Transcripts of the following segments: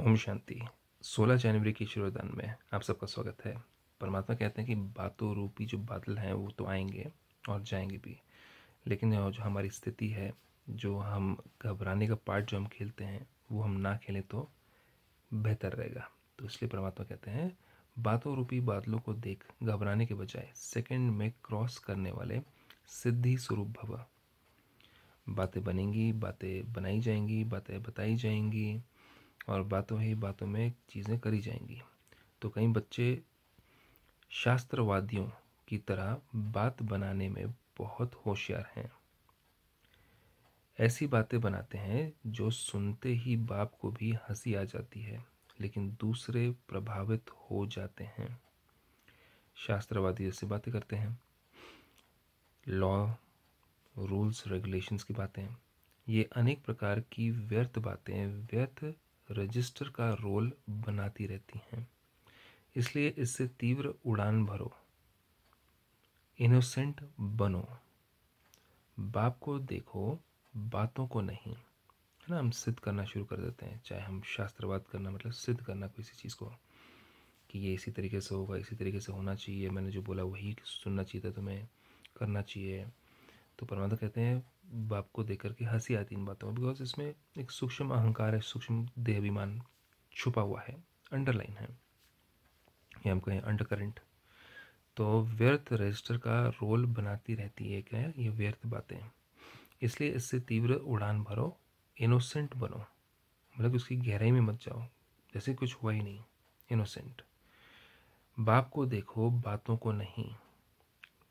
ओम शांति 16 जनवरी की शुरुआत में आप सबका स्वागत है परमात्मा कहते हैं कि बातों रूपी जो बादल हैं वो तो आएंगे और जाएंगे भी लेकिन जो हमारी स्थिति है जो हम घबराने का पार्ट जो हम खेलते हैं वो हम ना खेलें तो बेहतर रहेगा तो इसलिए परमात्मा कहते हैं बातों रूपी बादलों को देख घबराने के बजाय सेकंड में क्रॉस करने वाले सिद्धि स्वरूप भव बातें बनेंगी बातें बनाई जाएंगी बातें बताई जाएंगी और बातों ही बातों में चीज़ें करी जाएंगी तो कई बच्चे शास्त्रवादियों की तरह बात बनाने में बहुत होशियार हैं ऐसी बातें बनाते हैं जो सुनते ही बाप को भी हंसी आ जाती है लेकिन दूसरे प्रभावित हो जाते हैं शास्त्रवादी जैसे बातें करते हैं लॉ रूल्स रेगुलेशंस की बातें ये अनेक प्रकार की व्यर्थ बातें व्यर्थ रजिस्टर का रोल बनाती रहती हैं इसलिए इससे तीव्र उड़ान भरो इनोसेंट बनो बाप को देखो बातों को नहीं है ना हम सिद्ध करना शुरू कर देते हैं चाहे हम शास्त्रवाद करना मतलब सिद्ध करना किसी चीज़ को कि ये इसी तरीके से होगा इसी तरीके से होना चाहिए मैंने जो बोला वही सुनना चाहिए था तुम्हें करना चाहिए तो परमात्मा कहते हैं बाप को देख करके हंसी आती इन बातों में बिकॉज इसमें एक सूक्ष्म अहंकार है सूक्ष्म देहाभिमान छुपा हुआ है अंडरलाइन है या हम कहें अंडर करंट तो व्यर्थ रजिस्टर का रोल बनाती रहती है क्या ये व्यर्थ बातें इसलिए इससे तीव्र उड़ान भरो इनोसेंट बनो मतलब उसकी गहराई में मत जाओ जैसे कुछ हुआ ही नहीं इनोसेंट बाप को देखो बातों को नहीं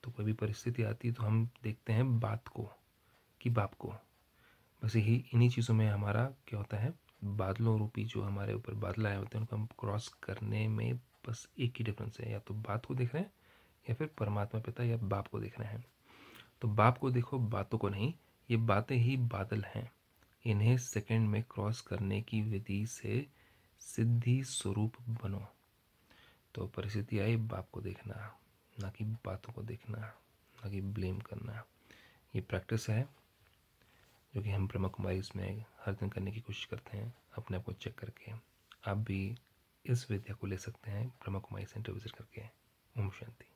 तो कोई भी परिस्थिति आती तो हम देखते हैं बात को कि बाप को बस यही इन्हीं चीज़ों में हमारा क्या होता है बादलों रूपी जो हमारे ऊपर बादल आए होते हैं उनको हम क्रॉस करने में बस एक ही डिफरेंस है या तो बात को देख रहे हैं या फिर परमात्मा पिता या बाप को देख रहे हैं तो बाप को देखो बातों को नहीं ये बातें ही बादल हैं इन्हें सेकंड में क्रॉस करने की विधि से सिद्धि स्वरूप बनो तो परिस्थिति आई बाप को देखना ना कि बातों को देखना ना कि ब्लेम करना ये प्रैक्टिस है जो कि हम ब्रह्मा कुमारीज में हर दिन करने की कोशिश करते हैं अपने आप को चेक करके आप भी इस विद्या को ले सकते हैं ब्रह्मा कुमारी सेंटर विजिट करके ओम शांति